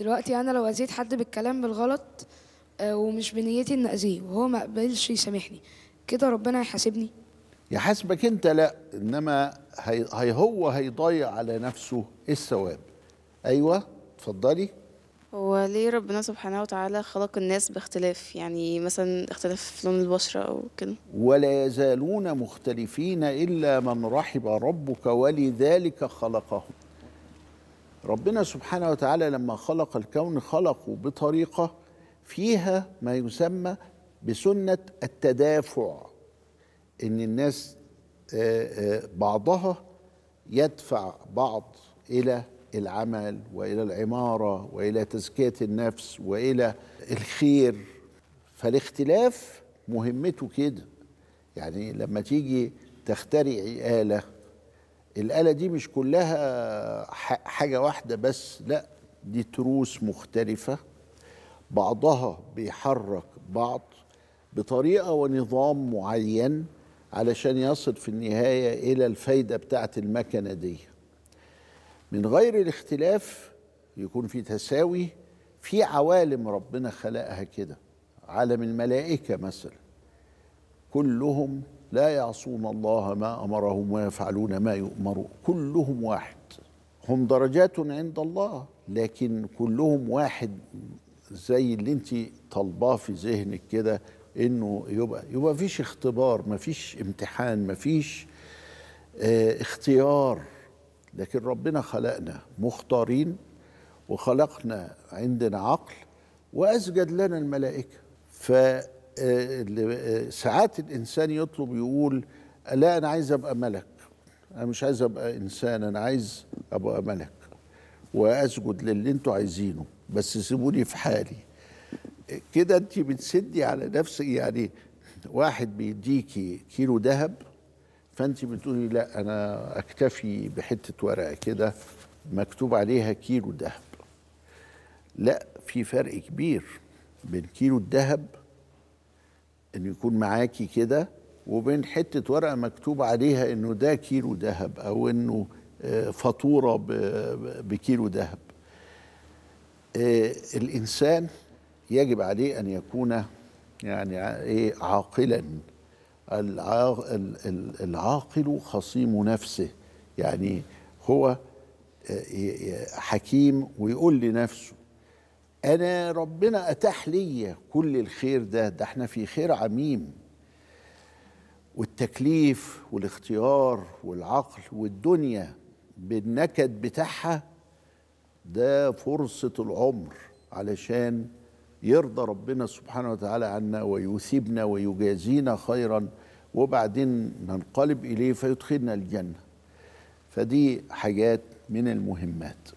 دلوقتي انا لو اذيت حد بالكلام بالغلط آه، ومش بنيتي ان اذيه وهو ما قبلش يسامحني كده ربنا هيحاسبني يحاسبك انت لا انما هي, هي هو هيضيع على نفسه الثواب ايوه اتفضلي هو ليه ربنا سبحانه وتعالى خلق الناس باختلاف يعني مثلا اختلاف في لون البشرة أو كده ولا يزالون مختلفين إلا من رحب ربك ولذلك خلقهم ربنا سبحانه وتعالى لما خلق الكون خلقه بطريقة فيها ما يسمى بسنة التدافع إن الناس آه، آه، بعضها يدفع بعض إلى العمل والى العماره والى تزكيه النفس والى الخير فالاختلاف مهمته كده يعني لما تيجي تخترعي اله الآلة دي مش كلها حاجة واحدة بس لا دي تروس مختلفة بعضها بيحرك بعض بطريقة ونظام معين علشان يصل في النهاية إلى الفايدة بتاعة المكنة دي من غير الاختلاف يكون في تساوي في عوالم ربنا خلقها كده عالم الملائكة مثلا كلهم لا يعصون الله ما امرهم ويفعلون ما يؤمرون كلهم واحد هم درجات عند الله لكن كلهم واحد زي اللي انت طالباه في ذهنك كده انه يبقى يبقى فيش اختبار ما فيش امتحان فيش اه اختيار لكن ربنا خلقنا مختارين وخلقنا عندنا عقل واسجد لنا الملائكه ف آه، آه، ساعات الانسان يطلب يقول لا انا عايز ابقى ملك انا مش عايز ابقى انسان انا عايز ابقى ملك واسجد للي انتوا عايزينه بس سيبوني في حالي كده انت بتسدي على نفسك يعني واحد بيديكي كيلو ذهب فانت بتقولي لا انا اكتفي بحته ورقه كده مكتوب عليها كيلو ذهب لا في فرق كبير بين كيلو الذهب انه يكون معاكي كده وبين حته ورقه مكتوب عليها انه ده كيلو ذهب او انه آه، فاتوره بكيلو ذهب آه، الانسان يجب عليه ان يكون يعني ايه عاقلا العاقل خصيم نفسه يعني هو آه، حكيم ويقول لنفسه انا ربنا اتاح لي كل الخير ده ده احنا في خير عميم والتكليف والاختيار والعقل والدنيا بالنكد بتاعها ده فرصة العمر علشان يرضى ربنا سبحانه وتعالى عنا ويثيبنا ويجازينا خيرا وبعدين ننقلب إليه فيدخلنا الجنة فدي حاجات من المهمات